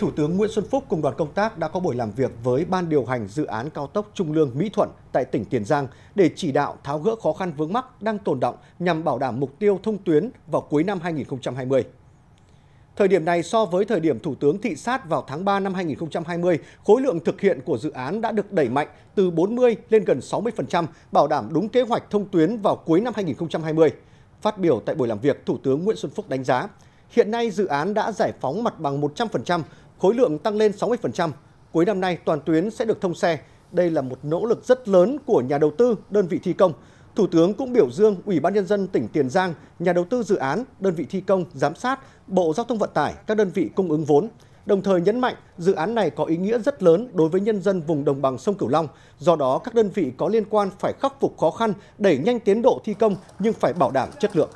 Thủ tướng Nguyễn Xuân Phúc cùng đoàn công tác đã có buổi làm việc với Ban điều hành dự án cao tốc Trung Lương Mỹ Thuận tại tỉnh Tiền Giang để chỉ đạo tháo gỡ khó khăn vướng mắc đang tồn động nhằm bảo đảm mục tiêu thông tuyến vào cuối năm 2020. Thời điểm này so với thời điểm Thủ tướng thị sát vào tháng 3 năm 2020, khối lượng thực hiện của dự án đã được đẩy mạnh từ 40 lên gần 60%, bảo đảm đúng kế hoạch thông tuyến vào cuối năm 2020. Phát biểu tại buổi làm việc, Thủ tướng Nguyễn Xuân Phúc đánh giá, hiện nay dự án đã giải phóng mặt bằng 100%, khối lượng tăng lên 60%. Cuối năm nay, toàn tuyến sẽ được thông xe. Đây là một nỗ lực rất lớn của nhà đầu tư, đơn vị thi công. Thủ tướng cũng biểu dương Ủy ban Nhân dân tỉnh Tiền Giang, nhà đầu tư dự án, đơn vị thi công, giám sát, Bộ Giao thông Vận tải, các đơn vị cung ứng vốn. Đồng thời nhấn mạnh dự án này có ý nghĩa rất lớn đối với nhân dân vùng đồng bằng sông Cửu Long. Do đó, các đơn vị có liên quan phải khắc phục khó khăn, đẩy nhanh tiến độ thi công nhưng phải bảo đảm chất lượng.